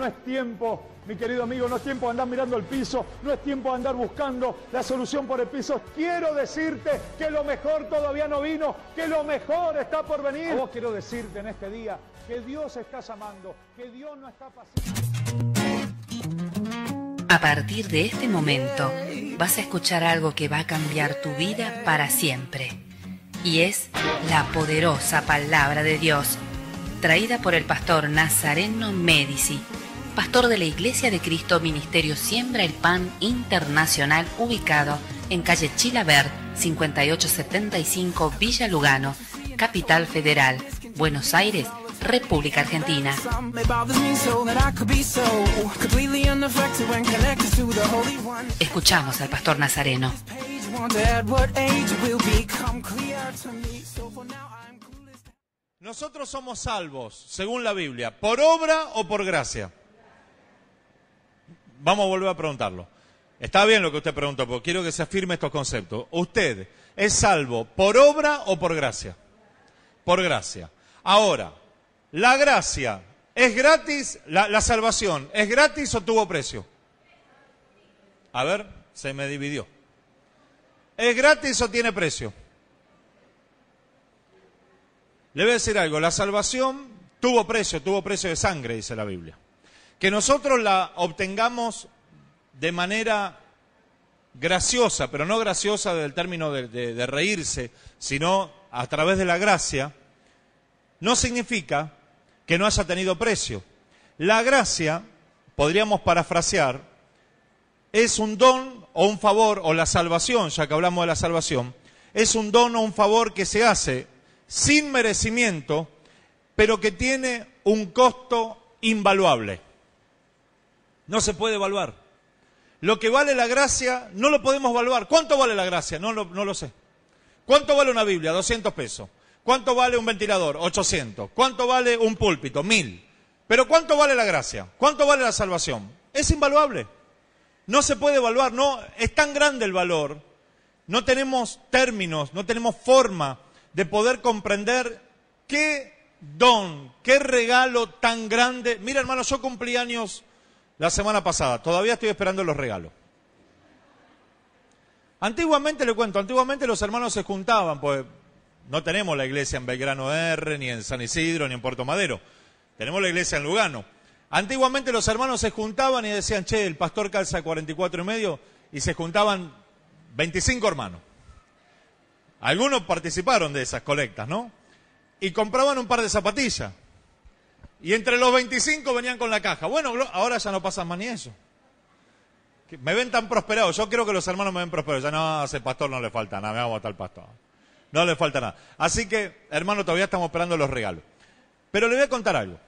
No es tiempo, mi querido amigo, no es tiempo de andar mirando el piso, no es tiempo de andar buscando la solución por el piso. Quiero decirte que lo mejor todavía no vino, que lo mejor está por venir. Yo quiero decirte en este día que Dios está llamando, que Dios no está pasando. A partir de este momento vas a escuchar algo que va a cambiar tu vida para siempre. Y es la poderosa palabra de Dios, traída por el pastor Nazareno Medici pastor de la Iglesia de Cristo Ministerio Siembra el Pan Internacional, ubicado en calle Chilaver, 5875 Villa Lugano, Capital Federal, Buenos Aires, República Argentina. Escuchamos al pastor Nazareno. Nosotros somos salvos, según la Biblia, por obra o por gracia vamos a volver a preguntarlo. Está bien lo que usted preguntó, porque quiero que se afirme estos conceptos. ¿Usted es salvo por obra o por gracia? Por gracia. Ahora, ¿la gracia es gratis? ¿La, la salvación es gratis o tuvo precio? A ver, se me dividió. ¿Es gratis o tiene precio? Le voy a decir algo, la salvación tuvo precio, tuvo precio de sangre, dice la Biblia que nosotros la obtengamos de manera graciosa, pero no graciosa del término de, de reírse, sino a través de la gracia, no significa que no haya tenido precio. La gracia, podríamos parafrasear, es un don o un favor, o la salvación, ya que hablamos de la salvación, es un don o un favor que se hace sin merecimiento, pero que tiene un costo invaluable. No se puede evaluar. Lo que vale la gracia no lo podemos evaluar. ¿Cuánto vale la gracia? No, lo sé. ¿Cuánto vale una Biblia? 200 pesos. ¿Cuánto vale un ventilador? 800. ¿Cuánto vale un púlpito? 1000. Pero ¿cuánto vale la gracia? ¿Cuánto vale la salvación? Es invaluable. No se puede evaluar, no es tan grande el valor. No tenemos términos, no tenemos forma de poder comprender qué don, qué regalo tan grande. Mira, hermano, yo cumplí años la semana pasada. Todavía estoy esperando los regalos. Antiguamente, le cuento, antiguamente los hermanos se juntaban, pues no tenemos la iglesia en Belgrano R, ni en San Isidro, ni en Puerto Madero. Tenemos la iglesia en Lugano. Antiguamente los hermanos se juntaban y decían, che, el pastor calza 44 y medio, y se juntaban 25 hermanos. Algunos participaron de esas colectas, ¿no? Y compraban un par de zapatillas. Y entre los 25 venían con la caja. Bueno, ahora ya no pasa más ni eso. Me ven tan prosperado. Yo creo que los hermanos me ven prosperados. Ya no, a ese pastor no le falta nada. Me va a matar el pastor. No le falta nada. Así que, hermano, todavía estamos esperando los regalos. Pero le voy a contar algo.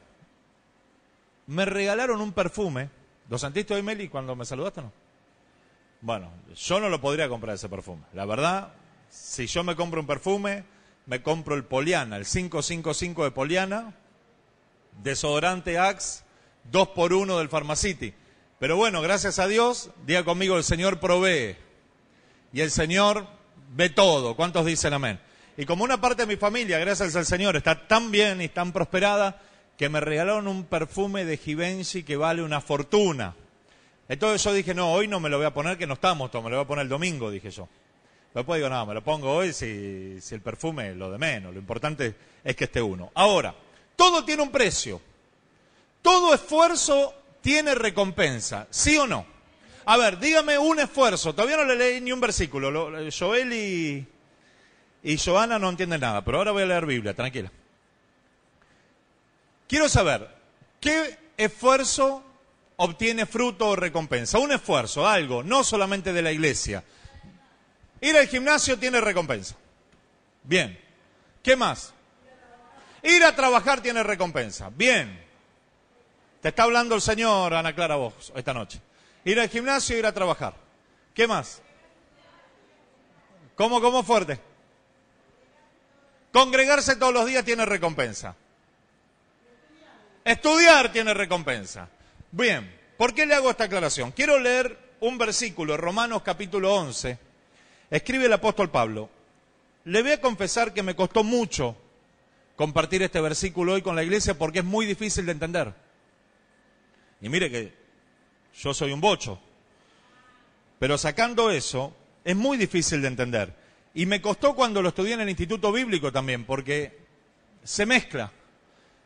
Me regalaron un perfume. ¿Lo sentiste hoy, Meli, cuando me saludaste no? Bueno, yo no lo podría comprar ese perfume. La verdad, si yo me compro un perfume, me compro el Poliana, el 555 de Poliana, desodorante Axe 2x1 del Pharmacity. Pero bueno, gracias a Dios, diga conmigo, el Señor provee. Y el Señor ve todo. ¿Cuántos dicen amén? Y como una parte de mi familia, gracias al Señor, está tan bien y tan prosperada que me regalaron un perfume de Givenchy que vale una fortuna. Entonces yo dije, no, hoy no me lo voy a poner, que no estamos, me lo voy a poner el domingo, dije yo. Después digo, no, me lo pongo hoy si, si el perfume lo de menos, lo importante es que esté uno. Ahora, todo tiene un precio. Todo esfuerzo tiene recompensa, ¿sí o no? A ver, dígame un esfuerzo. Todavía no le leí ni un versículo. Eh, Joel y, y Joana no entienden nada, pero ahora voy a leer Biblia, tranquila. Quiero saber, ¿qué esfuerzo obtiene fruto o recompensa? Un esfuerzo, algo, no solamente de la iglesia. Ir al gimnasio tiene recompensa. Bien. ¿Qué más? Ir a trabajar tiene recompensa. Bien. Te está hablando el Señor, Ana Clara, vos, esta noche. Ir al gimnasio, ir a trabajar. ¿Qué más? ¿Cómo, cómo fuerte? Congregarse todos los días tiene recompensa. Estudiar tiene recompensa. Bien, ¿por qué le hago esta aclaración? Quiero leer un versículo, Romanos capítulo 11. Escribe el apóstol Pablo, le voy a confesar que me costó mucho compartir este versículo hoy con la iglesia porque es muy difícil de entender. Y mire que yo soy un bocho, pero sacando eso, es muy difícil de entender. Y me costó cuando lo estudié en el Instituto Bíblico también, porque se mezcla.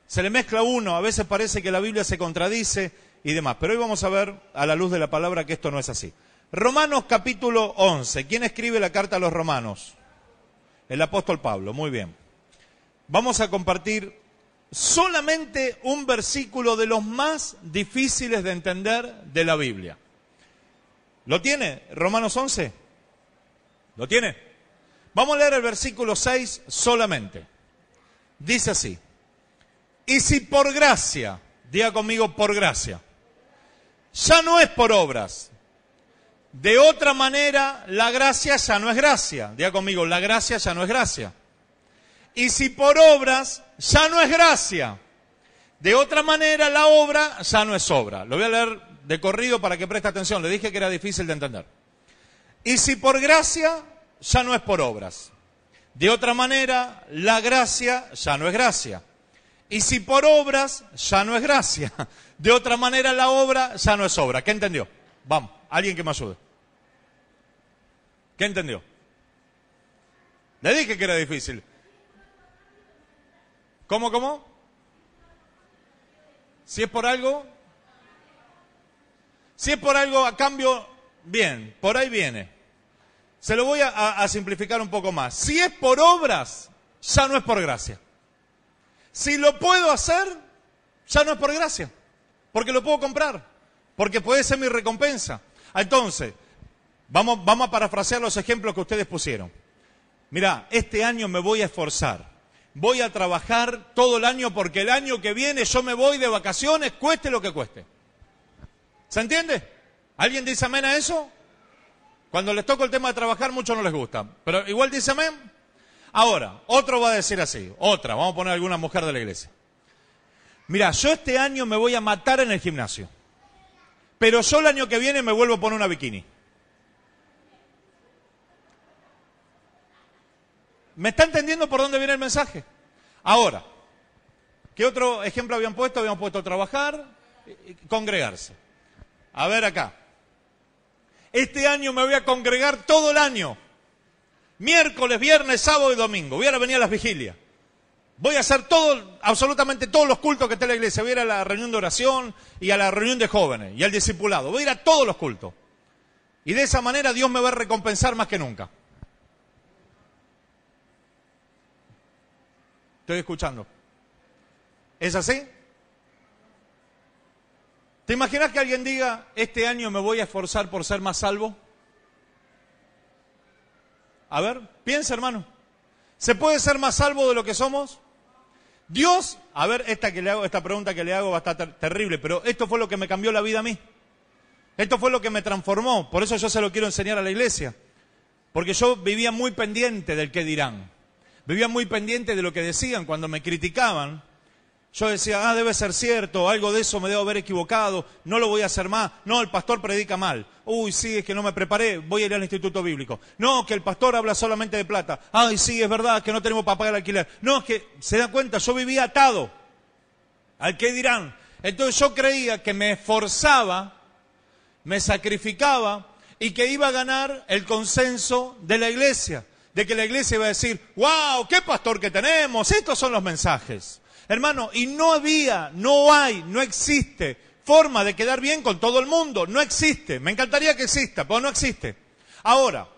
Se le mezcla uno, a veces parece que la Biblia se contradice y demás. Pero hoy vamos a ver, a la luz de la palabra, que esto no es así. Romanos capítulo 11. ¿Quién escribe la carta a los romanos? El apóstol Pablo. Muy bien vamos a compartir solamente un versículo de los más difíciles de entender de la Biblia. ¿Lo tiene? Romanos 11. ¿Lo tiene? Vamos a leer el versículo 6 solamente. Dice así. Y si por gracia, diga conmigo por gracia, ya no es por obras. De otra manera, la gracia ya no es gracia. Diga conmigo, la gracia ya no es gracia. Y si por obras, ya no es gracia. De otra manera, la obra ya no es obra. Lo voy a leer de corrido para que preste atención. Le dije que era difícil de entender. Y si por gracia, ya no es por obras. De otra manera, la gracia ya no es gracia. Y si por obras, ya no es gracia. De otra manera, la obra ya no es obra. ¿Qué entendió? Vamos, alguien que me ayude. ¿Qué entendió? Le dije que era difícil. ¿Cómo, cómo? Si es por algo, si es por algo a cambio, bien, por ahí viene. Se lo voy a, simplificar un poco más. Si es por obras, ya no es por gracia. Si lo puedo hacer, ya no es por gracia, porque lo puedo comprar, porque puede ser mi recompensa. Entonces, vamos, vamos a parafrasear los ejemplos que ustedes pusieron. Mirá, este año me voy a esforzar voy a trabajar todo el año porque el año que viene yo me voy de vacaciones, cueste lo que cueste. ¿Se entiende? ¿Alguien dice amén a eso? Cuando les toco el tema de trabajar, muchos no les gusta. Pero igual dice amén. Ahora, otro va a decir así, otra, vamos a poner alguna mujer de la iglesia. Mira, yo este año me voy a matar en el gimnasio, pero yo el año que viene me vuelvo a poner una bikini. ¿Me está entendiendo por dónde viene el mensaje? Ahora, ¿qué otro ejemplo habían puesto? Habían puesto trabajar, y congregarse. A ver acá. Este año me voy a congregar todo el año. Miércoles, viernes, sábado y domingo. Voy a venir a las vigilias. Voy a hacer todo, absolutamente todos los cultos que esté la iglesia. Voy a ir a la reunión de oración y a la reunión de jóvenes y al discipulado. Voy a ir a todos los cultos. Y de esa manera Dios me va a recompensar más que nunca. Estoy escuchando. ¿Es así? ¿Te imaginas que alguien diga, este año me voy a esforzar por ser más salvo? A ver, piensa hermano. ¿Se puede ser más salvo de lo que somos? Dios, a ver, esta, que le hago, esta pregunta que le hago va a estar terrible, pero esto fue lo que me cambió la vida a mí. Esto fue lo que me transformó, por eso yo se lo quiero enseñar a la iglesia. Porque yo vivía muy pendiente del que dirán. Vivía muy pendiente de lo que decían cuando me criticaban. Yo decía, ah, debe ser cierto, algo de eso me debo haber equivocado, no lo voy a hacer más. No, el pastor predica mal. Uy, sí, es que no me preparé, voy a ir al instituto bíblico. No, que el pastor habla solamente de plata. Ay, sí, es verdad que no tenemos para pagar el alquiler. No, es que, se dan cuenta, yo vivía atado. ¿Al qué dirán? Entonces yo creía que me esforzaba, me sacrificaba y que iba a ganar el consenso de la iglesia de que la iglesia iba a decir, wow, qué pastor que tenemos, estos son los mensajes. Hermano, y no había, no hay, no existe forma de quedar bien con todo el mundo, no existe. Me encantaría que exista, pero no existe. Ahora,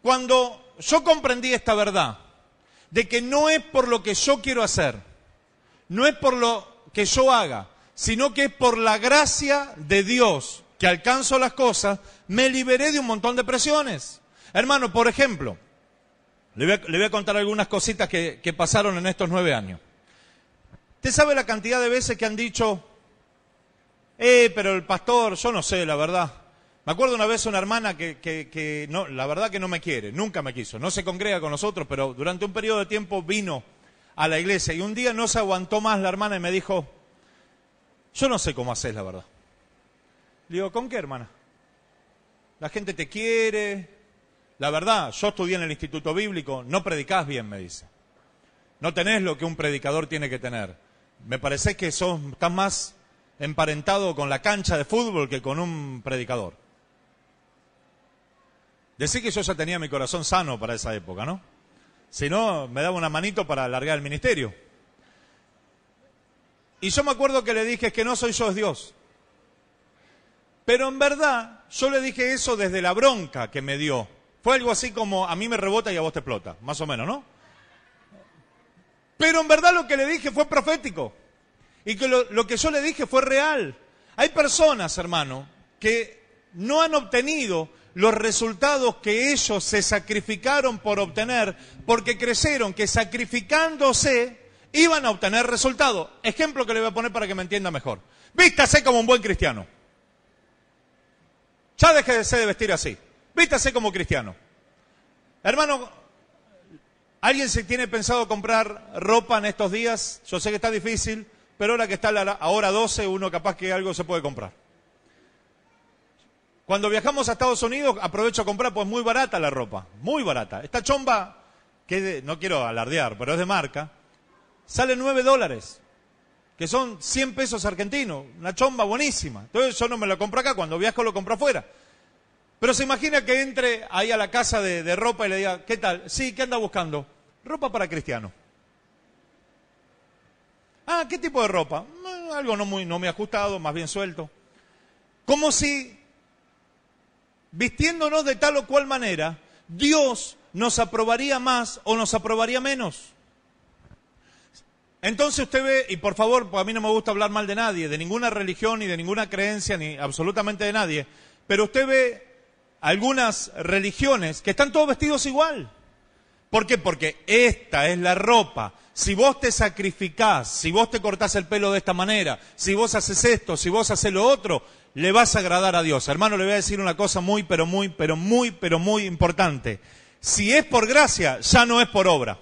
cuando yo comprendí esta verdad, de que no es por lo que yo quiero hacer, no es por lo que yo haga, sino que es por la gracia de Dios que alcanzo las cosas, me liberé de un montón de presiones. Hermano, por ejemplo, le voy, a, contar algunas cositas que, pasaron en estos nueve años. ¿Usted sabe la cantidad de veces que han dicho, eh, pero el pastor, yo no sé, la verdad. Me acuerdo una vez una hermana que, no, la verdad que no me quiere, nunca me quiso, no se congrega con nosotros, pero durante un periodo de tiempo vino a la iglesia y un día no se aguantó más la hermana y me dijo, yo no sé cómo haces, la verdad. Le digo, ¿con qué hermana? La gente te quiere, la verdad, yo estudié en el Instituto Bíblico, no predicás bien, me dice. No tenés lo que un predicador tiene que tener. Me parece que sos, estás más emparentado con la cancha de fútbol que con un predicador. Decí que yo ya tenía mi corazón sano para esa época, ¿no? Si no, me daba una manito para alargar el ministerio. Y yo me acuerdo que le dije, que no soy yo, Dios. Pero en verdad, yo le dije eso desde la bronca que me dio algo así como a mí me rebota y a vos te explota, más o menos, ¿no? Pero en verdad lo que le dije fue profético. Y que lo, que yo le dije fue real. Hay personas, hermano, que no han obtenido los resultados que ellos se sacrificaron por obtener porque creyeron que sacrificándose iban a obtener resultados. Ejemplo que le voy a poner para que me entienda mejor. Vístase como un buen cristiano. Ya déjese de vestir así. Vístase como cristiano. Hermano, ¿alguien se tiene pensado comprar ropa en estos días? Yo sé que está difícil, pero ahora que está la, ahora 12, uno capaz que algo se puede comprar. Cuando viajamos a Estados Unidos, aprovecho a comprar, pues muy barata la ropa, muy barata. Esta chomba, que no quiero alardear, pero es de marca, sale 9 dólares, que son 100 pesos argentinos, una chomba buenísima. Entonces yo no me la compro acá, cuando viajo lo compro afuera. Pero se imagina que entre ahí a la casa de, ropa y le diga, ¿qué tal? Sí, ¿qué anda buscando? Ropa para cristiano. Ah, ¿qué tipo de ropa? Mm, algo no, muy, no me ajustado, más bien suelto. Como si, vistiéndonos de tal o cual manera, Dios nos aprobaría más o nos aprobaría menos. Entonces usted ve, y por favor, pues a mí no me gusta hablar mal de nadie, de ninguna religión, ni de ninguna creencia, ni absolutamente de nadie, pero usted ve algunas religiones que están todos vestidos igual. ¿Por qué? Porque esta es la ropa. Si vos te sacrificás, si vos te cortás el pelo de esta manera, si vos haces esto, si vos haces lo otro, le vas a agradar a Dios. Hermano, le voy a decir una cosa muy, pero muy, pero muy, pero muy importante. Si es por gracia, ya no es por obra.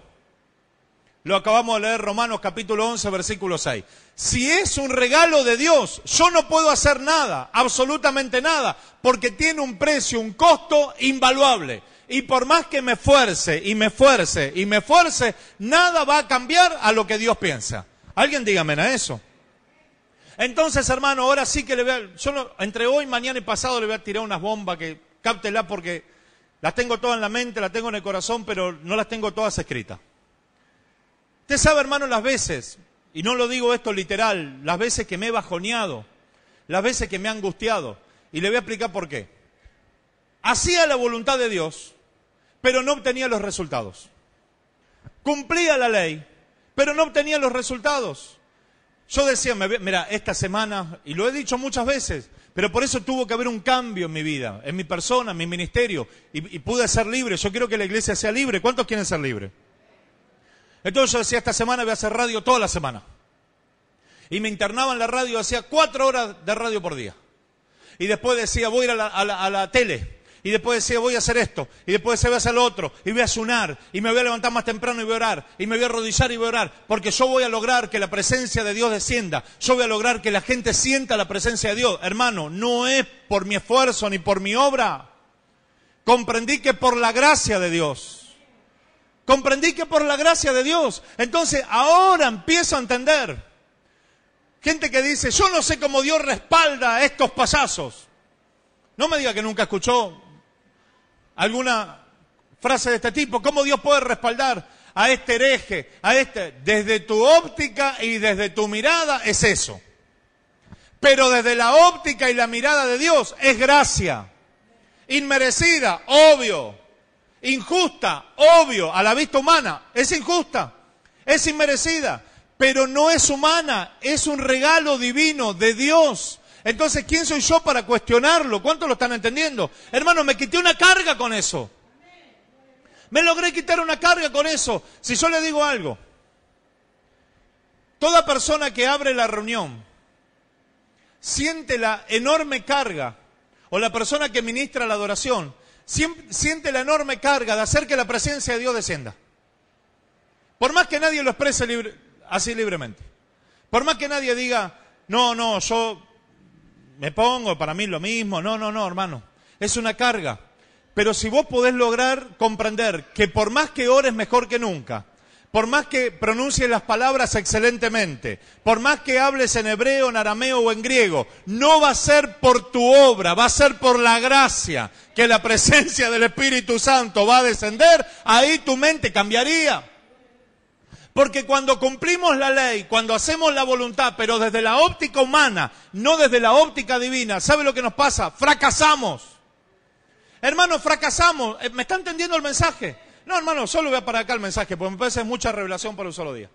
Lo acabamos de leer Romanos capítulo 11, versículo 6. Si es un regalo de Dios, yo no puedo hacer nada, absolutamente nada, porque tiene un precio, un costo invaluable. Y por más que me esfuerce y me esfuerce y me esfuerce, nada va a cambiar a lo que Dios piensa. Alguien dígame a eso. Entonces, hermano, ahora sí que le voy a... Yo entre hoy, mañana y pasado le voy a tirar unas bombas que cáptela porque las tengo todas en la mente, las tengo en el corazón, pero no las tengo todas escritas. Usted sabe, hermano, las veces, y no lo digo esto literal, las veces que me he bajoneado, las veces que me he angustiado, y le voy a explicar por qué. Hacía la voluntad de Dios, pero no obtenía los resultados. Cumplía la ley, pero no obtenía los resultados. Yo decía, mira, esta semana, y lo he dicho muchas veces, pero por eso tuvo que haber un cambio en mi vida, en mi persona, en mi ministerio, y, y pude ser libre. Yo quiero que la iglesia sea libre. ¿Cuántos quieren ser libres? Entonces yo decía, esta semana voy a hacer radio toda la semana. Y me internaba en la radio, hacía cuatro horas de radio por día. Y después decía, voy a ir a la, tele. Y después decía, voy a hacer esto. Y después decía, voy a hacer lo otro. Y voy a sunar. Y me voy a levantar más temprano y voy a orar. Y me voy a arrodillar y voy a orar. Porque yo voy a lograr que la presencia de Dios descienda. Yo voy a lograr que la gente sienta la presencia de Dios. Hermano, no es por mi esfuerzo ni por mi obra. Comprendí que por la gracia de Dios. Comprendí que por la gracia de Dios. Entonces ahora empiezo a entender. Gente que dice, yo no sé cómo Dios respalda estos pasazos. No me diga que nunca escuchó alguna frase de este tipo. ¿Cómo Dios puede respaldar a este hereje, a este? Desde tu óptica y desde tu mirada es eso. Pero desde la óptica y la mirada de Dios es gracia. Inmerecida, obvio injusta, obvio, a la vista humana, es injusta, es inmerecida, pero no es humana, es un regalo divino de Dios. Entonces, ¿quién soy yo para cuestionarlo? ¿Cuánto lo están entendiendo? Hermano, me quité una carga con eso. Me logré quitar una carga con eso. Si yo le digo algo, toda persona que abre la reunión siente la enorme carga, o la persona que ministra la adoración, siente la enorme carga de hacer que la presencia de Dios descienda. Por más que nadie lo exprese así libremente. Por más que nadie diga, no, no, yo me pongo, para mí lo mismo. No, no, no, hermano. Es una carga. Pero si vos podés lograr comprender que por más que ores mejor que nunca, por más que pronuncies las palabras excelentemente, por más que hables en hebreo, en arameo o en griego, no va a ser por tu obra, va a ser por la gracia que la presencia del Espíritu Santo va a descender, ahí tu mente cambiaría. Porque cuando cumplimos la ley, cuando hacemos la voluntad, pero desde la óptica humana, no desde la óptica divina, ¿sabe lo que nos pasa? Fracasamos. Hermanos, fracasamos. Eh, ¿Me está entendiendo el mensaje? No, hermano, solo voy a parar acá el mensaje, porque me parece mucha revelación para un solo día.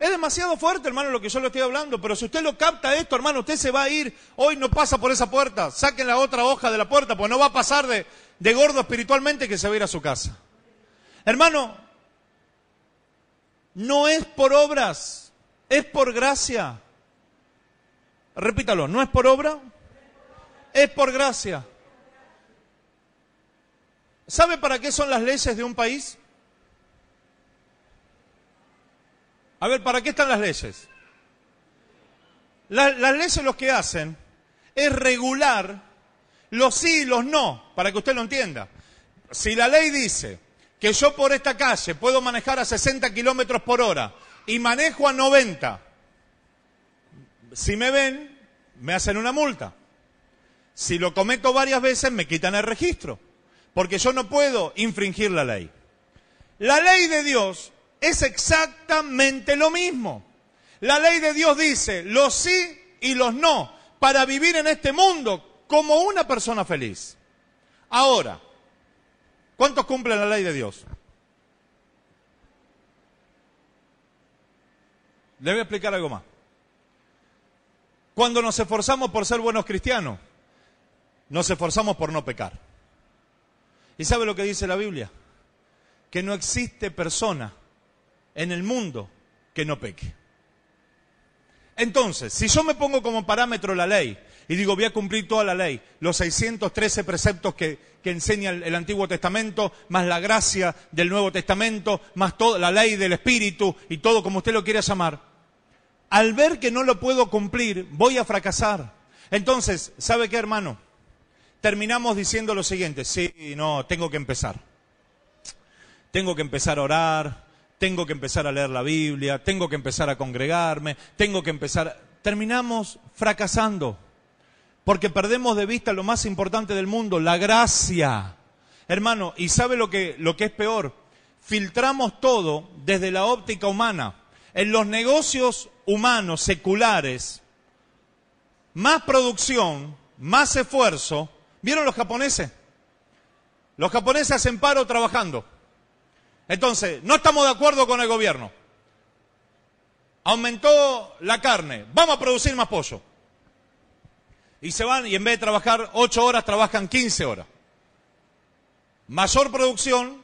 Es demasiado fuerte, hermano, lo que yo le estoy hablando, pero si usted lo capta esto, hermano, usted se va a ir, hoy no pasa por esa puerta, saquen la otra hoja de la puerta, pues no va a pasar de, de gordo espiritualmente que se va a ir a su casa. Hermano, no es por obras, es por gracia. Repítalo, no es por obra, es por gracia. ¿Sabe para qué son las leyes de un país? A ver, ¿para qué están las leyes? las leyes lo que hacen es regular los sí y los no, para que usted lo entienda. Si la ley dice que yo por esta calle puedo manejar a 60 kilómetros por hora y manejo a 90, si me ven, me hacen una multa. Si lo cometo varias veces, me quitan el registro porque yo no puedo infringir la ley. La ley de Dios es exactamente lo mismo. La ley de Dios dice los sí y los no para vivir en este mundo como una persona feliz. Ahora, ¿cuántos cumplen la ley de Dios? Le voy a explicar algo más. Cuando nos esforzamos por ser buenos cristianos, nos esforzamos por no pecar. ¿Y sabe lo que dice la Biblia? Que no existe persona en el mundo que no peque. Entonces, si yo me pongo como parámetro la ley y digo voy a cumplir toda la ley, los 613 preceptos que, enseña el, Antiguo Testamento, más la gracia del Nuevo Testamento, más toda la ley del Espíritu y todo como usted lo quiera llamar, al ver que no lo puedo cumplir, voy a fracasar. Entonces, ¿sabe qué hermano? terminamos diciendo lo siguiente, sí, no, tengo que empezar. Tengo que empezar a orar, tengo que empezar a leer la Biblia, tengo que empezar a congregarme, tengo que empezar... Terminamos fracasando, porque perdemos de vista lo más importante del mundo, la gracia. Hermano, ¿y sabe lo que, lo que es peor? Filtramos todo desde la óptica humana. En los negocios humanos, seculares, más producción, más esfuerzo, ¿Vieron los japoneses? Los japoneses hacen paro trabajando. Entonces, no estamos de acuerdo con el gobierno. Aumentó la carne, vamos a producir más pollo. Y se van y en vez de trabajar 8 horas, trabajan 15 horas. Mayor producción,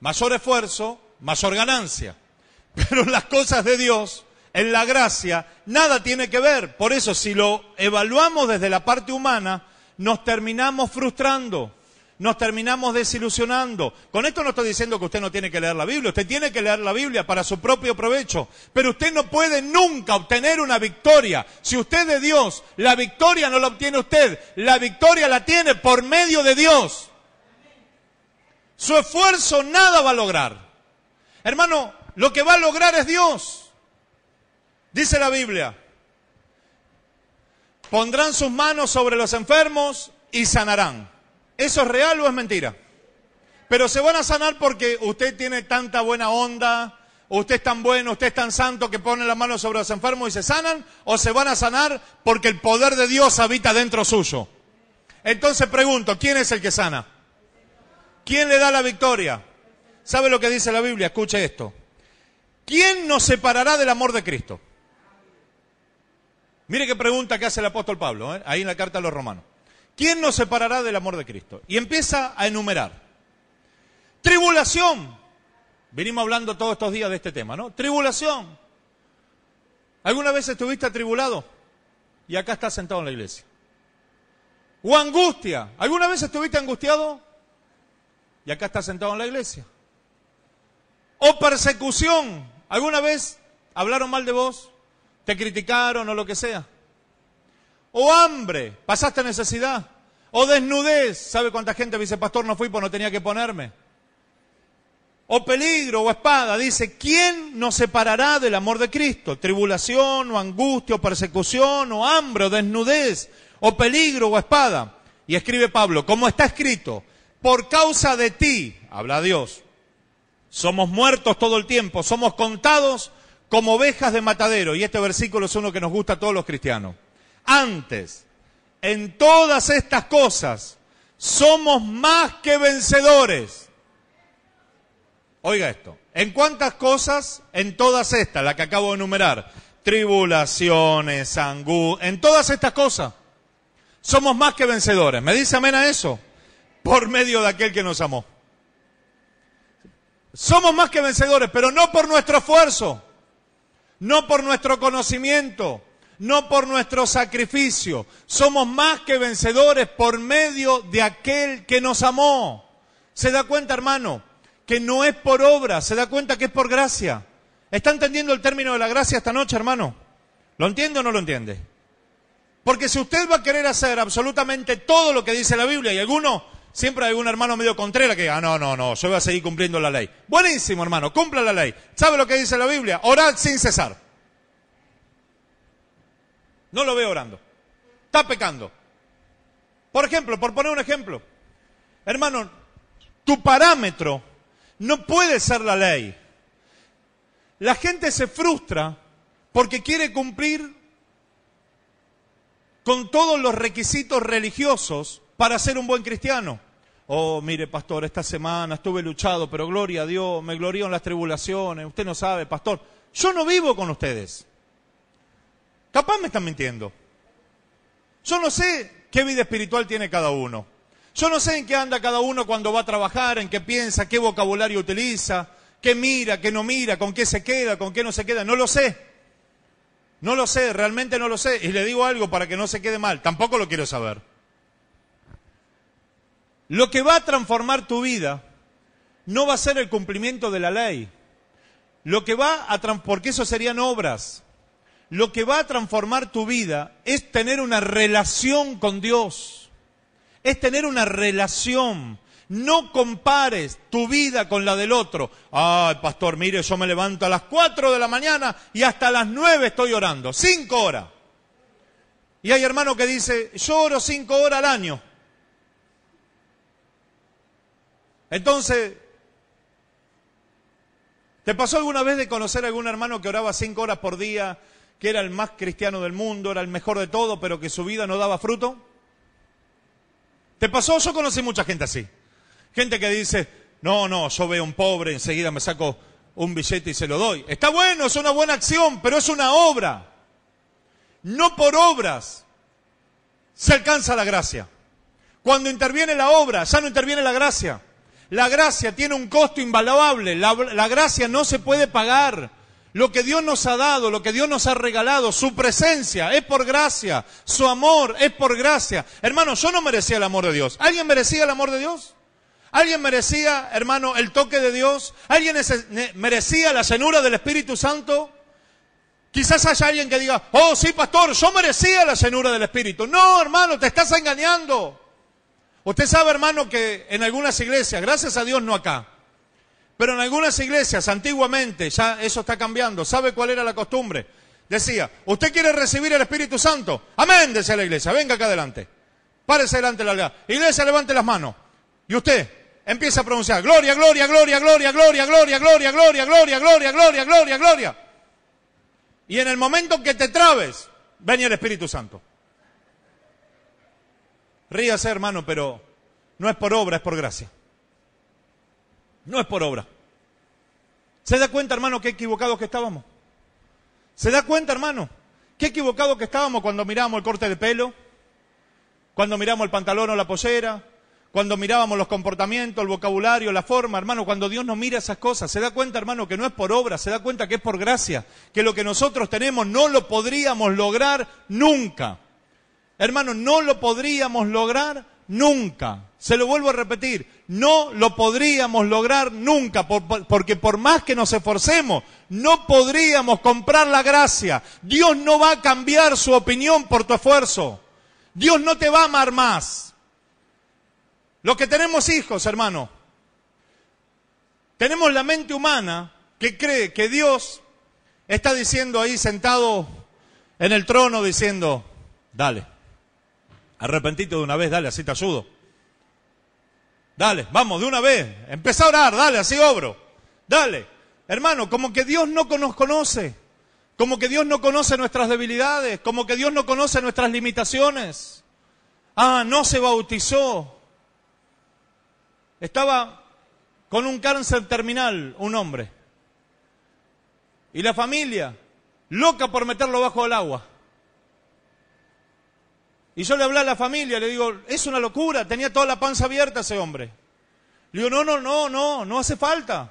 mayor esfuerzo, mayor ganancia. Pero las cosas de Dios, en la gracia, nada tiene que ver. Por eso, si lo evaluamos desde la parte humana, nos terminamos frustrando, nos terminamos desilusionando. Con esto no estoy diciendo que usted no tiene que leer la Biblia, usted tiene que leer la Biblia para su propio provecho, pero usted no puede nunca obtener una victoria. Si usted es de Dios, la victoria no la obtiene usted, la victoria la tiene por medio de Dios. Su esfuerzo nada va a lograr. Hermano, lo que va a lograr es Dios. Dice la Biblia, Pondrán sus manos sobre los enfermos y sanarán. ¿Eso es real o es mentira? Pero se van a sanar porque usted tiene tanta buena onda, usted es tan bueno, usted es tan santo que pone las manos sobre los enfermos y se sanan, o se van a sanar porque el poder de Dios habita dentro suyo. Entonces pregunto, ¿quién es el que sana? ¿Quién le da la victoria? ¿Sabe lo que dice la Biblia? Escuche esto. ¿Quién nos separará del amor de Cristo? Mire qué pregunta que hace el apóstol Pablo, ¿eh? ahí en la carta a los romanos. ¿Quién nos separará del amor de Cristo? Y empieza a enumerar. Tribulación. Venimos hablando todos estos días de este tema, ¿no? Tribulación. ¿Alguna vez estuviste atribulado? Y acá estás sentado en la iglesia. O angustia. ¿Alguna vez estuviste angustiado? Y acá estás sentado en la iglesia. O persecución. ¿Alguna vez hablaron mal de vos? te criticaron o lo que sea. O hambre, pasaste necesidad. O desnudez, ¿sabe cuánta gente dice, pastor, no fui porque no tenía que ponerme? O peligro o espada, dice, ¿quién nos separará del amor de Cristo? Tribulación o angustia o persecución o hambre o desnudez o peligro o espada. Y escribe Pablo, como está escrito, por causa de ti, habla Dios, somos muertos todo el tiempo, somos contados como ovejas de matadero, y este versículo es uno que nos gusta a todos los cristianos. Antes, en todas estas cosas, somos más que vencedores. Oiga esto, ¿en cuántas cosas? En todas estas, la que acabo de enumerar, tribulaciones, angustia, en todas estas cosas, somos más que vencedores. ¿Me dice amén a eso? Por medio de aquel que nos amó. Somos más que vencedores, pero no por nuestro esfuerzo no por nuestro conocimiento, no por nuestro sacrificio. Somos más que vencedores por medio de aquel que nos amó. ¿Se da cuenta, hermano? Que no es por obra, se da cuenta que es por gracia. ¿Está entendiendo el término de la gracia esta noche, hermano? ¿Lo entiende o no lo entiende? Porque si usted va a querer hacer absolutamente todo lo que dice la Biblia, y alguno... Siempre hay un hermano medio contrera que diga, ah, no, no, no, yo voy a seguir cumpliendo la ley. Buenísimo, hermano, cumpla la ley. ¿Sabe lo que dice la Biblia? Orad sin cesar. No lo veo orando. Está pecando. Por ejemplo, por poner un ejemplo. Hermano, tu parámetro no puede ser la ley. La gente se frustra porque quiere cumplir con todos los requisitos religiosos para ser un buen cristiano. Oh, mire, pastor, esta semana estuve luchado, pero gloria a Dios, me glorío en las tribulaciones. Usted no sabe, pastor. Yo no vivo con ustedes. Capaz me están mintiendo. Yo no sé qué vida espiritual tiene cada uno. Yo no sé en qué anda cada uno cuando va a trabajar, en qué piensa, qué vocabulario utiliza, qué mira, qué no mira, con qué se queda, con qué no se queda. No lo sé. No lo sé, realmente no lo sé. Y le digo algo para que no se quede mal. Tampoco lo quiero saber. Lo que va a transformar tu vida no va a ser el cumplimiento de la ley. Lo que va a porque eso serían obras. Lo que va a transformar tu vida es tener una relación con Dios. Es tener una relación. No compares tu vida con la del otro. Ay, pastor, mire, yo me levanto a las 4 de la mañana y hasta las 9 estoy orando. Cinco horas. Y hay hermano que dice, yo oro cinco horas al año. Entonces, ¿te pasó alguna vez de conocer a algún hermano que oraba cinco horas por día, que era el más cristiano del mundo, era el mejor de todo, pero que su vida no daba fruto? ¿Te pasó? Yo conocí mucha gente así. Gente que dice, no, no, yo veo un pobre, enseguida me saco un billete y se lo doy. Está bueno, es una buena acción, pero es una obra. No por obras se alcanza la gracia. Cuando interviene la obra, ya no interviene la gracia. La gracia tiene un costo invaluable, la, gracia no se puede pagar. Lo que Dios nos ha dado, lo que Dios nos ha regalado, su presencia es por gracia, su amor es por gracia. Hermano, yo no merecía el amor de Dios. ¿Alguien merecía el amor de Dios? ¿Alguien merecía, hermano, el toque de Dios? ¿Alguien merecía la llenura del Espíritu Santo? Quizás haya alguien que diga, oh sí, pastor, yo merecía la llenura del Espíritu. No, hermano, te estás engañando. Usted sabe, hermano, que en algunas iglesias, gracias a Dios no acá, pero en algunas iglesias antiguamente, ya eso está cambiando, ¿sabe cuál era la costumbre? Decía, ¿usted quiere recibir el Espíritu Santo? Amén, decía la iglesia, venga acá adelante. Párese adelante, la iglesia. Iglesia, levante las manos. Y usted empieza a pronunciar, gloria, gloria, gloria, gloria, gloria, gloria, gloria, gloria, gloria, gloria, gloria, gloria, gloria. Y en el momento que te trabes, venía el Espíritu Santo. Ríase, hermano, pero no es por obra, es por gracia. No es por obra. ¿Se da cuenta, hermano, qué equivocados que estábamos? ¿Se da cuenta, hermano? Qué equivocados que estábamos cuando miramos el corte de pelo, cuando miramos el pantalón o la pollera. cuando mirábamos los comportamientos, el vocabulario, la forma, hermano, cuando Dios nos mira esas cosas, se da cuenta, hermano, que no es por obra, se da cuenta que es por gracia, que lo que nosotros tenemos no lo podríamos lograr nunca. Hermano, no lo podríamos lograr nunca. Se lo vuelvo a repetir, no lo podríamos lograr nunca, porque por más que nos esforcemos, no podríamos comprar la gracia. Dios no va a cambiar su opinión por tu esfuerzo. Dios no te va a amar más. Lo que tenemos hijos, hermano, tenemos la mente humana que cree que Dios está diciendo ahí sentado en el trono, diciendo, dale Arrepentite de una vez, dale, así te ayudo. Dale, vamos, de una vez. Empezá a orar, dale, así obro. Dale. Hermano, como que Dios no nos conoce. Como que Dios no conoce nuestras debilidades. Como que Dios no conoce nuestras limitaciones. Ah, no se bautizó. Estaba con un cáncer terminal un hombre. Y la familia, loca por meterlo bajo el agua. Y yo le hablé a la familia, le digo, es una locura, tenía toda la panza abierta ese hombre. Le digo, no, no, no, no, no hace falta.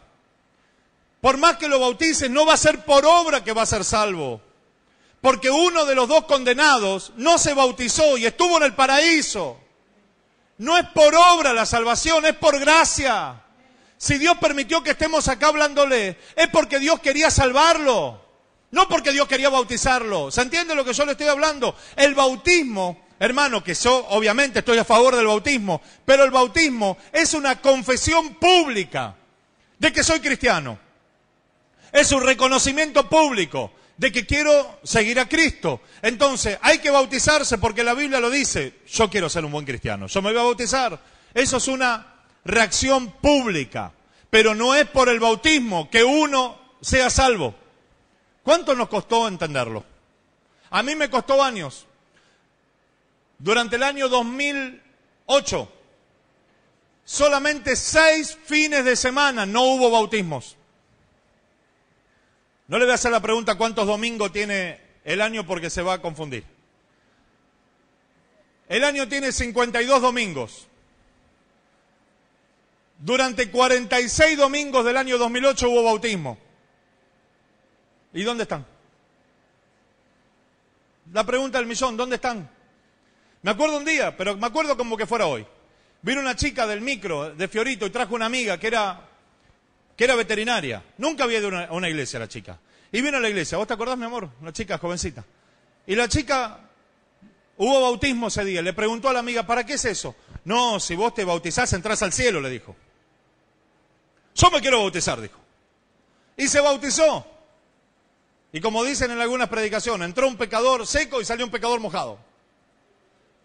Por más que lo bautices, no va a ser por obra que va a ser salvo. Porque uno de los dos condenados no se bautizó y estuvo en el paraíso. No es por obra la salvación, es por gracia. Si Dios permitió que estemos acá hablándole, es porque Dios quería salvarlo. No porque Dios quería bautizarlo. ¿Se entiende lo que yo le estoy hablando? El bautismo hermano, que yo obviamente estoy a favor del bautismo, pero el bautismo es una confesión pública de que soy cristiano. Es un reconocimiento público de que quiero seguir a Cristo. Entonces, hay que bautizarse porque la Biblia lo dice. Yo quiero ser un buen cristiano, yo me voy a bautizar. Eso es una reacción pública, pero no es por el bautismo que uno sea salvo. ¿Cuánto nos costó entenderlo? A mí me costó años. Durante el año 2008, solamente seis fines de semana no hubo bautismos. No le voy a hacer la pregunta cuántos domingos tiene el año porque se va a confundir. El año tiene 52 domingos. Durante 46 domingos del año 2008 hubo bautismo. ¿Y dónde están? La pregunta del millón, ¿dónde están? Me acuerdo un día, pero me acuerdo como que fuera hoy. Vino una chica del micro de Fiorito y trajo una amiga que era, que era veterinaria. Nunca había ido a una, iglesia la chica. Y vino a la iglesia. ¿Vos te acordás, mi amor? Una chica jovencita. Y la chica Hubo bautismo ese día. Le preguntó a la amiga, ¿para qué es eso? No, si vos te bautizás, entrás al cielo, le dijo. Yo me quiero bautizar, dijo. Y se bautizó. Y como dicen en algunas predicaciones, entró un pecador seco y salió un pecador mojado.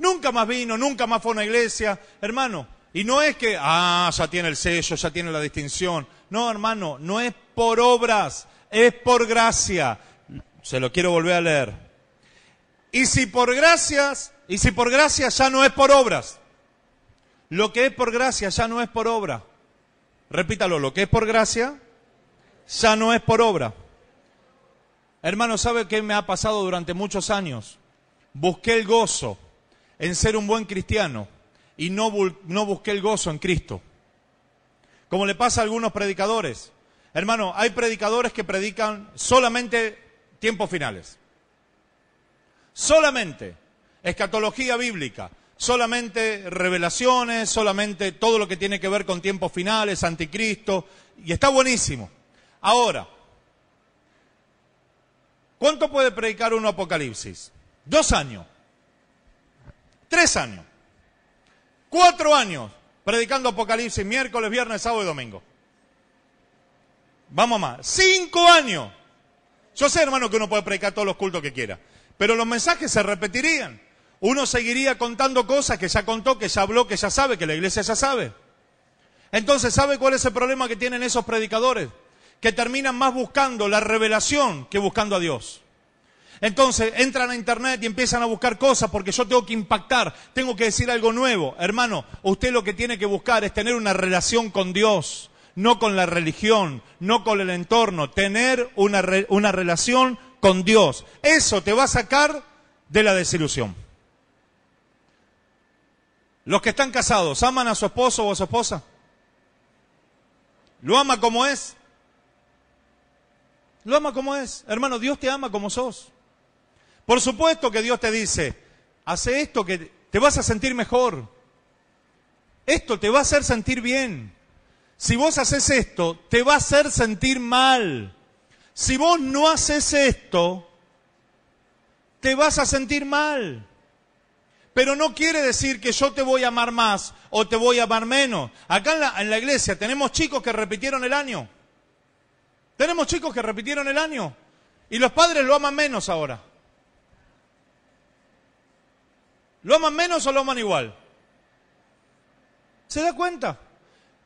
Nunca más vino, nunca más fue a una iglesia. Hermano, y no es que, ah, ya tiene el sello, ya tiene la distinción. No, hermano, no es por obras, es por gracia. Se lo quiero volver a leer. Y si por gracias, y si por gracia ya no es por obras. Lo que es por gracia ya no es por obra. Repítalo, lo que es por gracia ya no es por obra. Hermano, ¿sabe qué me ha pasado durante muchos años? Busqué el gozo en ser un buen cristiano y no, no el gozo en Cristo. Como le pasa a algunos predicadores. Hermano, hay predicadores que predican solamente tiempos finales. Solamente escatología bíblica, solamente revelaciones, solamente todo lo que tiene que ver con tiempos finales, anticristo, y está buenísimo. Ahora, ¿cuánto puede predicar un Apocalipsis? Dos años. Tres años. Cuatro años predicando Apocalipsis miércoles, viernes, sábado y domingo. Vamos más. Cinco años. Yo sé, hermano, que uno puede predicar todos los cultos que quiera. Pero los mensajes se repetirían. Uno seguiría contando cosas que ya contó, que ya habló, que ya sabe, que la iglesia ya sabe. Entonces, ¿sabe cuál es el problema que tienen esos predicadores? Que terminan más buscando la revelación que buscando a Dios. Entonces entran a internet y empiezan a buscar cosas porque yo tengo que impactar, tengo que decir algo nuevo. Hermano, usted lo que tiene que buscar es tener una relación con Dios, no con la religión, no con el entorno, tener una, una relación con Dios. Eso te va a sacar de la desilusión. Los que están casados, ¿aman a su esposo o a su esposa? ¿Lo ama como es? Lo ama como es. Hermano, Dios te ama como sos. Por supuesto que Dios te dice, hace esto que te vas a sentir mejor. Esto te va a hacer sentir bien. Si vos haces esto, te va a hacer sentir mal. Si vos no haces esto, te vas a sentir mal. Pero no quiere decir que yo te voy a amar más o te voy a amar menos. Acá en la, en la iglesia tenemos chicos que repitieron el año. Tenemos chicos que repitieron el año. Y los padres lo aman menos ahora. ¿Lo aman menos o lo aman igual? ¿Se da cuenta?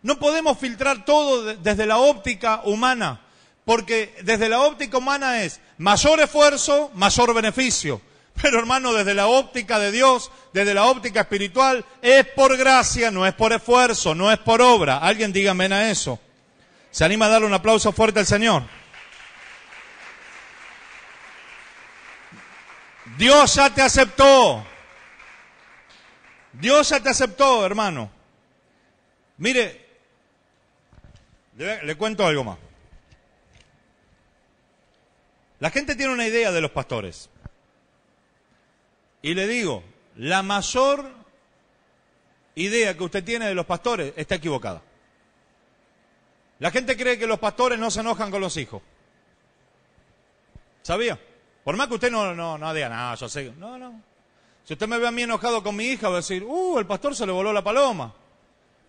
No podemos filtrar todo desde la óptica humana, porque desde la óptica humana es mayor esfuerzo, mayor beneficio. Pero hermano, desde la óptica de Dios, desde la óptica espiritual, es por gracia, no es por esfuerzo, no es por obra. Alguien diga amén a eso. ¿Se anima a darle un aplauso fuerte al Señor? Dios ya te aceptó. Dios ya te aceptó, hermano. Mire, le, cuento algo más. La gente tiene una idea de los pastores. Y le digo, la mayor idea que usted tiene de los pastores está equivocada. La gente cree que los pastores no se enojan con los hijos. ¿Sabía? Por más que usted no, no, no diga nada, yo sé. No, no. Si usted me ve a mí enojado con mi hija, va a decir, uh, el pastor se le voló la paloma.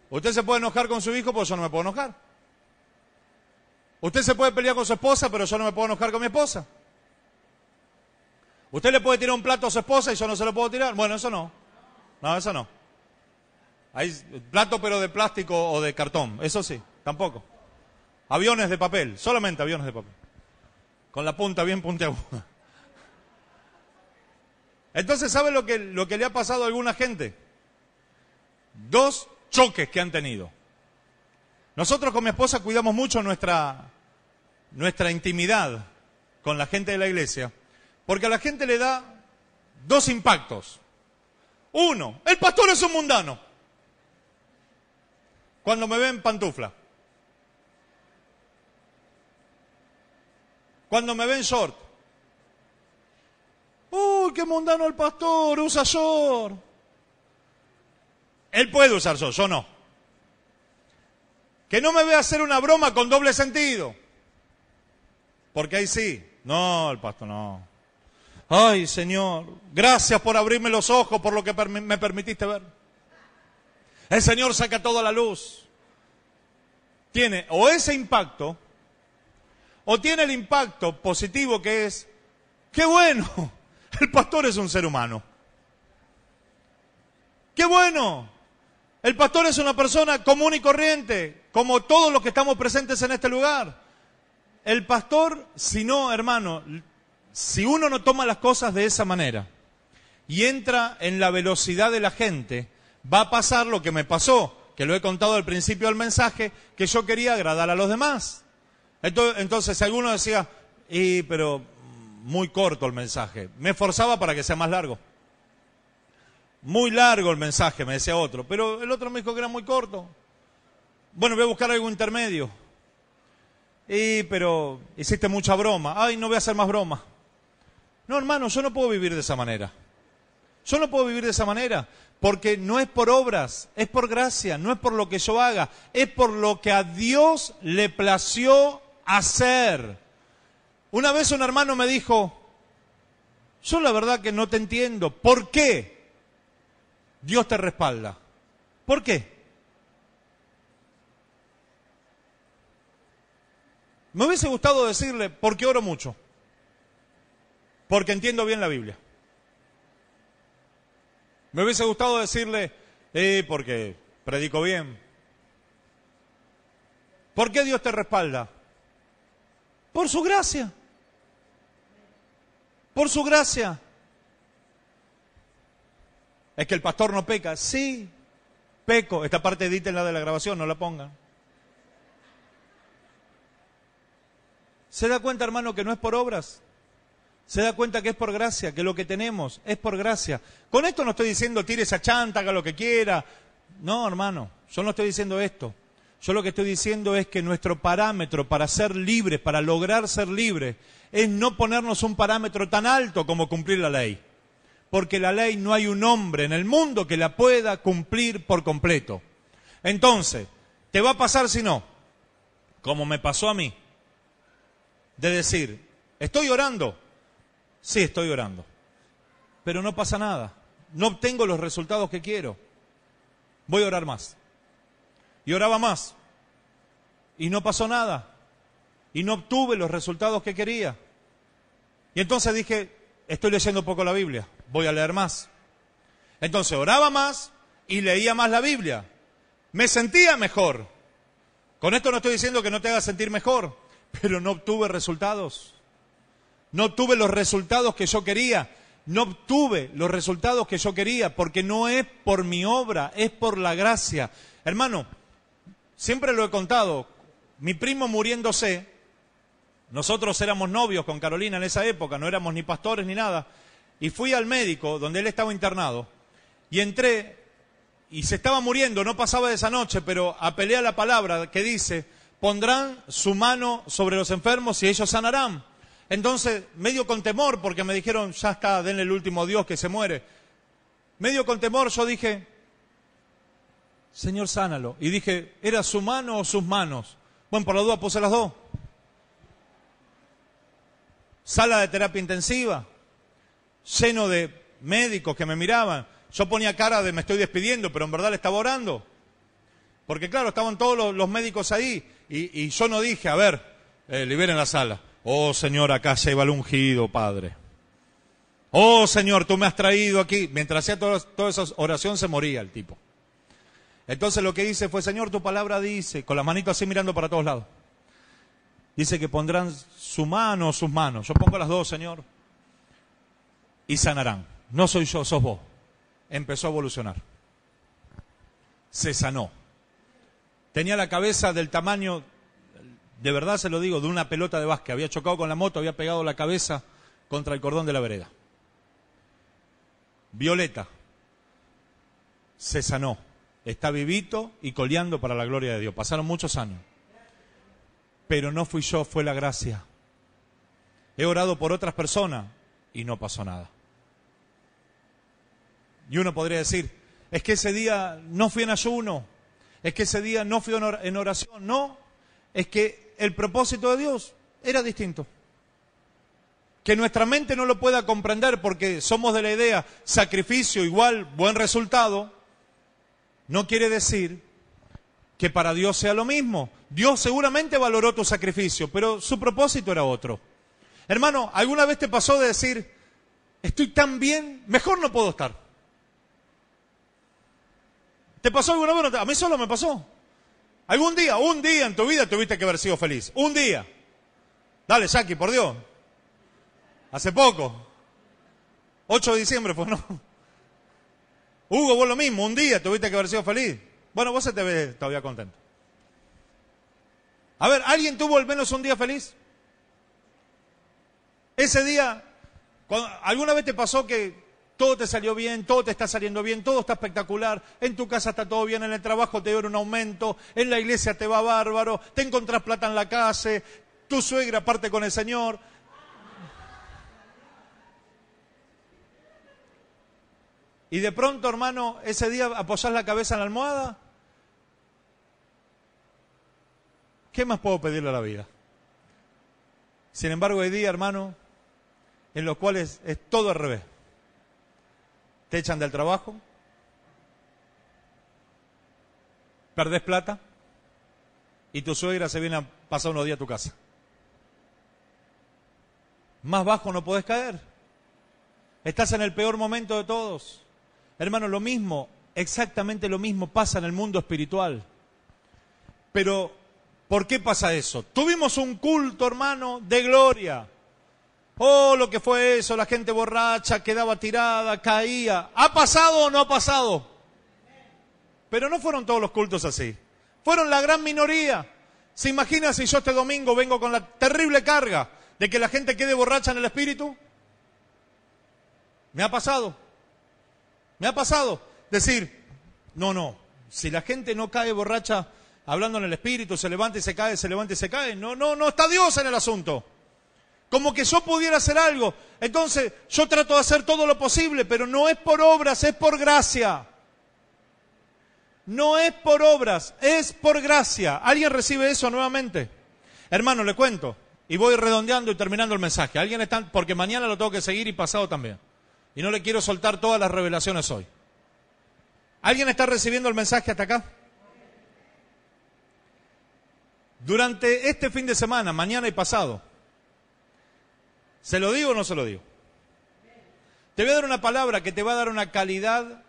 Usted se puede enojar con su hijo, pero yo no me puedo enojar. Usted se puede pelear con su esposa, pero yo no me puedo enojar con mi esposa. Usted le puede tirar un plato a su esposa y yo no se lo puedo tirar. Bueno, eso no. No, eso no. Hay plato pero de plástico o de cartón. Eso sí, tampoco. Aviones de papel, solamente aviones de papel. Con la punta bien puntiaguda. Entonces, ¿sabe lo que, lo que le ha pasado a alguna gente? Dos choques que han tenido. Nosotros con mi esposa cuidamos mucho nuestra, nuestra intimidad con la gente de la iglesia, porque a la gente le da dos impactos. Uno, el pastor es un mundano. Cuando me ven pantufla. Cuando me ven short mundano el pastor? Usa yo Él puede usar yo, yo no. Que no me vea hacer una broma con doble sentido. Porque ahí sí. No, el pastor no. Ay, Señor, gracias por abrirme los ojos, por lo que me permitiste ver. El Señor saca toda la luz. Tiene o ese impacto, o tiene el impacto positivo que es, qué bueno, el pastor es un ser humano. ¡Qué bueno! El pastor es una persona común y corriente, como todos los que estamos presentes en este lugar. El pastor, si no, hermano, si uno no toma las cosas de esa manera y entra en la velocidad de la gente, va a pasar lo que me pasó, que lo he contado al principio del mensaje, que yo quería agradar a los demás. Entonces, entonces alguno decía, y, pero muy corto el mensaje. Me esforzaba para que sea más largo. Muy largo el mensaje, me decía otro. Pero el otro me dijo que era muy corto. Bueno, voy a buscar algo intermedio. Y, pero hiciste mucha broma. Ay, no voy a hacer más broma. No, hermano, yo no puedo vivir de esa manera. Yo no puedo vivir de esa manera. Porque no es por obras, es por gracia, no es por lo que yo haga, es por lo que a Dios le plació hacer. Una vez un hermano me dijo, yo la verdad que no te entiendo, ¿por qué Dios te respalda? ¿Por qué? Me hubiese gustado decirle, porque oro mucho, porque entiendo bien la Biblia. Me hubiese gustado decirle, eh, porque predico bien. ¿Por qué Dios te respalda? Por su gracia por su gracia. Es que el pastor no peca. Sí, peco. Esta parte la de la grabación, no la pongan. ¿Se da cuenta, hermano, que no es por obras? Se da cuenta que es por gracia, que lo que tenemos es por gracia. Con esto no estoy diciendo tire esa chanta, haga lo que quiera. No, hermano, yo no estoy diciendo esto. Yo lo que estoy diciendo es que nuestro parámetro para ser libres, para lograr ser libres, es no ponernos un parámetro tan alto como cumplir la ley. Porque la ley no hay un hombre en el mundo que la pueda cumplir por completo. Entonces, te va a pasar si no, como me pasó a mí, de decir, estoy orando, sí estoy orando, pero no pasa nada, no obtengo los resultados que quiero, voy a orar más. Y oraba más, y no pasó nada, y no obtuve los resultados que quería. Y entonces dije, estoy leyendo poco la Biblia, voy a leer más. Entonces oraba más y leía más la Biblia. Me sentía mejor. Con esto no estoy diciendo que no te hagas sentir mejor, pero no obtuve resultados. No obtuve los resultados que yo quería. No obtuve los resultados que yo quería, porque no es por mi obra, es por la gracia. Hermano, siempre lo he contado, mi primo muriéndose, nosotros éramos novios con Carolina en esa época, no éramos ni pastores ni nada. Y fui al médico donde él estaba internado y entré y se estaba muriendo, no pasaba de esa noche, pero apelé a la palabra que dice, pondrán su mano sobre los enfermos y ellos sanarán. Entonces, medio con temor, porque me dijeron, ya está, denle el último Dios que se muere. Medio con temor yo dije, Señor, sánalo. Y dije, ¿era su mano o sus manos? Bueno, por la duda puse las dos sala de terapia intensiva, lleno de médicos que me miraban. Yo ponía cara de me estoy despidiendo, pero en verdad le estaba orando. Porque claro, estaban todos los, médicos ahí y, yo no dije, a ver, eh, liberen la sala. Oh Señor, acá se va el ungido, Padre. Oh Señor, tú me has traído aquí. Mientras hacía toda esa oración se moría el tipo. Entonces lo que hice fue, Señor, tu palabra dice, con las manitos así mirando para todos lados. Dice que pondrán su mano o sus manos. Yo pongo las dos, Señor. Y sanarán. No soy yo, sos vos. Empezó a evolucionar. Se sanó. Tenía la cabeza del tamaño, de verdad se lo digo, de una pelota de básquet. Había chocado con la moto, había pegado la cabeza contra el cordón de la vereda. Violeta. Se sanó. Está vivito y coleando para la gloria de Dios. Pasaron muchos años pero no fui yo, fue la gracia. He orado por otras personas y no pasó nada. Y uno podría decir, es que ese día no fui en ayuno, es que ese día no fui en oración, no, es que el propósito de Dios era distinto. Que nuestra mente no lo pueda comprender porque somos de la idea sacrificio igual buen resultado, no quiere decir que para Dios sea lo mismo. Dios seguramente valoró tu sacrificio, pero su propósito era otro. Hermano, ¿alguna vez te pasó de decir, estoy tan bien, mejor no puedo estar? ¿Te pasó alguna vez? A mí solo me pasó. Algún día, un día en tu vida tuviste que haber sido feliz. Un día. Dale, Jackie, por Dios. Hace poco. 8 de diciembre pues ¿no? Hugo, vos lo mismo, un día tuviste que haber sido feliz. Bueno, vos se te ve todavía contento. A ver, ¿alguien tuvo al menos un día feliz? Ese día, ¿alguna vez te pasó que todo te salió bien, todo te está saliendo bien, todo está espectacular, en tu casa está todo bien, en el trabajo te dieron un aumento, en la iglesia te va bárbaro, te encontrás plata en la casa, tu suegra parte con el Señor? Y de pronto, hermano, ese día apoyás la cabeza en la almohada ¿Qué más puedo pedirle a la vida? Sin embargo, hay días, hermano, en los cuales es todo al revés. Te echan del trabajo, perdés plata y tu suegra se viene a pasar unos días a tu casa. Más bajo no podés caer. Estás en el peor momento de todos. Hermano, lo mismo, exactamente lo mismo pasa en el mundo espiritual. Pero ¿Por qué pasa eso? Tuvimos un culto, hermano, de gloria. Oh, lo que fue eso, la gente borracha, quedaba tirada, caía. ¿Ha pasado o no ha pasado? Pero no fueron todos los cultos así. Fueron la gran minoría. ¿Se imagina si yo este domingo vengo con la terrible carga de que la gente quede borracha en el espíritu? Me ha pasado. Me ha pasado decir, no, no, si la gente no cae borracha hablando en el espíritu, se levanta y se cae, se levanta y se cae. No, no, no está Dios en el asunto. Como que yo pudiera hacer algo. Entonces, yo trato de hacer todo lo posible, pero no es por obras, es por gracia. No es por obras, es por gracia. ¿Alguien recibe eso nuevamente? Hermano, le cuento. Y voy redondeando y terminando el mensaje. Alguien está, porque mañana lo tengo que seguir y pasado también. Y no le quiero soltar todas las revelaciones hoy. ¿Alguien está recibiendo el mensaje hasta acá? Durante este fin de semana, mañana y pasado. ¿Se lo digo o no se lo digo? Te voy a dar una palabra que te va a dar una calidad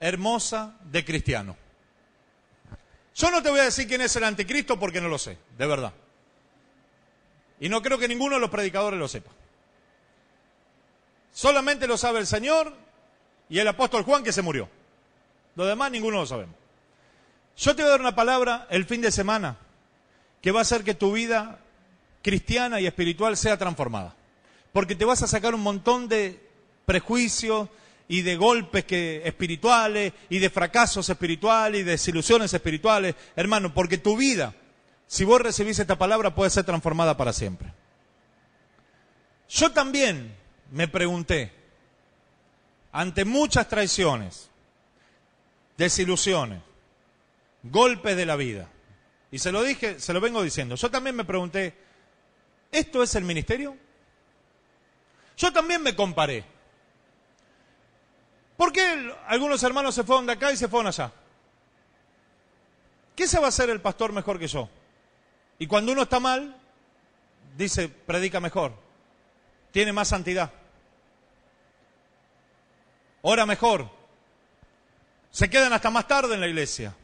hermosa de cristiano. Yo no te voy a decir quién es el anticristo porque no lo sé, de verdad. Y no creo que ninguno de los predicadores lo sepa. Solamente lo sabe el Señor y el apóstol Juan que se murió. Lo demás ninguno lo sabemos. Yo te voy a dar una palabra el fin de semana que va a hacer que tu vida cristiana y espiritual sea transformada. Porque te vas a sacar un montón de prejuicios y de golpes espirituales y de fracasos espirituales y de desilusiones espirituales, hermano, porque tu vida, si vos recibís esta palabra, puede ser transformada para siempre. Yo también me pregunté, ante muchas traiciones, desilusiones, golpes de la vida, y se lo dije, se lo vengo diciendo. Yo también me pregunté, ¿esto es el ministerio? Yo también me comparé. ¿Por qué algunos hermanos se fueron de acá y se fueron allá? ¿Qué se va a hacer el pastor mejor que yo? Y cuando uno está mal, dice, predica mejor, tiene más santidad, ora mejor, se quedan hasta más tarde en la iglesia.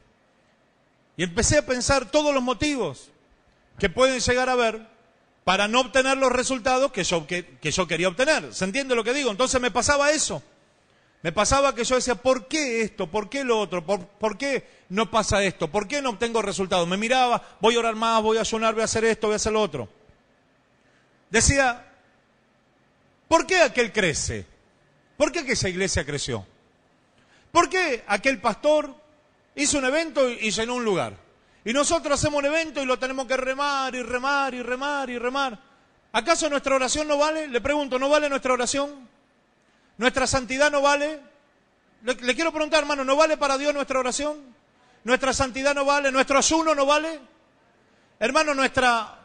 Y empecé a pensar todos los motivos que pueden llegar a haber para no obtener los resultados que yo, que, yo quería obtener. ¿Se entiende lo que digo? Entonces me pasaba eso. Me pasaba que yo decía, ¿por qué esto? ¿Por qué lo otro? ¿Por, qué no pasa esto? ¿Por qué no obtengo resultados? Me miraba, voy a orar más, voy a ayunar, voy a hacer esto, voy a hacer lo otro. Decía, ¿por qué aquel crece? ¿Por qué aquella iglesia creció? ¿Por qué aquel pastor hizo un evento y llenó un lugar. Y nosotros hacemos un evento y lo tenemos que remar y remar y remar y remar. ¿Acaso nuestra oración no vale? Le pregunto, ¿no vale nuestra oración? ¿Nuestra santidad no vale? Le, le quiero preguntar, hermano, ¿no vale para Dios nuestra oración? ¿Nuestra santidad no vale? ¿Nuestro ayuno no vale? Hermano, nuestra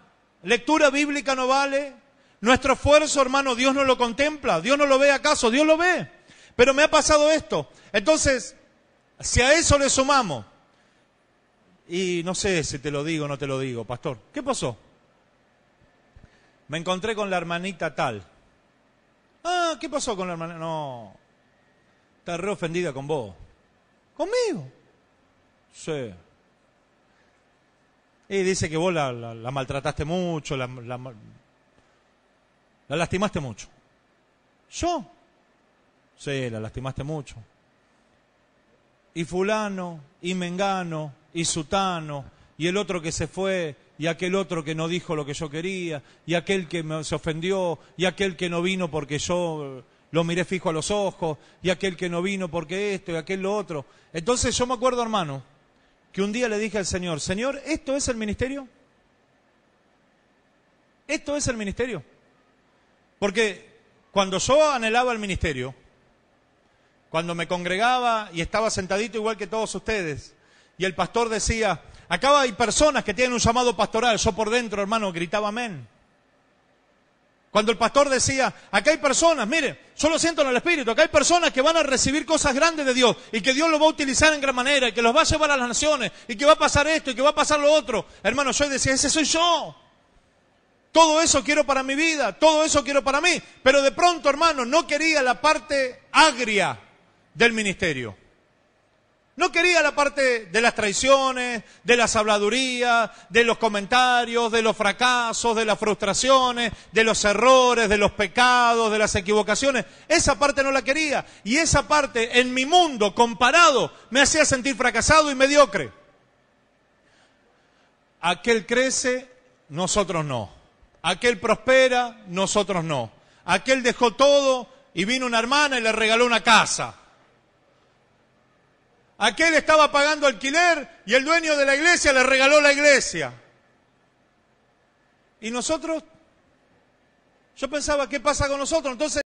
lectura bíblica no vale. Nuestro esfuerzo, hermano, Dios no lo contempla. Dios no lo ve acaso, Dios lo ve. Pero me ha pasado esto. Entonces, si a eso le sumamos, y no sé si te lo digo o no te lo digo, pastor, ¿qué pasó? Me encontré con la hermanita tal. Ah, ¿qué pasó con la hermanita? No, está re ofendida con vos. ¿Conmigo? Sí. Y dice que vos la, maltrataste mucho, la, la lastimaste mucho. ¿Yo? Sí, la lastimaste mucho y fulano, y mengano, y sutano, y el otro que se fue, y aquel otro que no dijo lo que yo quería, y aquel que se ofendió, y aquel que no vino porque yo lo miré fijo a los ojos, y aquel que no vino porque esto, y aquel lo otro. Entonces yo me acuerdo, hermano, que un día le dije al Señor, Señor, ¿esto es el ministerio? ¿Esto es el ministerio? Porque cuando yo anhelaba el ministerio, cuando me congregaba y estaba sentadito igual que todos ustedes. Y el pastor decía, acá hay personas que tienen un llamado pastoral, yo por dentro, hermano, gritaba amén. Cuando el pastor decía, acá hay personas, mire, yo lo siento en el Espíritu, acá hay personas que van a recibir cosas grandes de Dios y que Dios los va a utilizar en gran manera y que los va a llevar a las naciones y que va a pasar esto y que va a pasar lo otro. Hermano, yo decía, ese soy yo. Todo eso quiero para mi vida, todo eso quiero para mí. Pero de pronto, hermano, no quería la parte agria del ministerio. No quería la parte de las traiciones, de las habladurías, de los comentarios, de los fracasos, de las frustraciones, de los errores, de los pecados, de las equivocaciones. Esa parte no la quería. Y esa parte en mi mundo comparado me hacía sentir fracasado y mediocre. Aquel crece, nosotros no. Aquel prospera, nosotros no. Aquel dejó todo y vino una hermana y le regaló una casa. Aquel estaba pagando alquiler y el dueño de la iglesia le regaló la iglesia. Y nosotros, yo pensaba, ¿qué pasa con nosotros? Entonces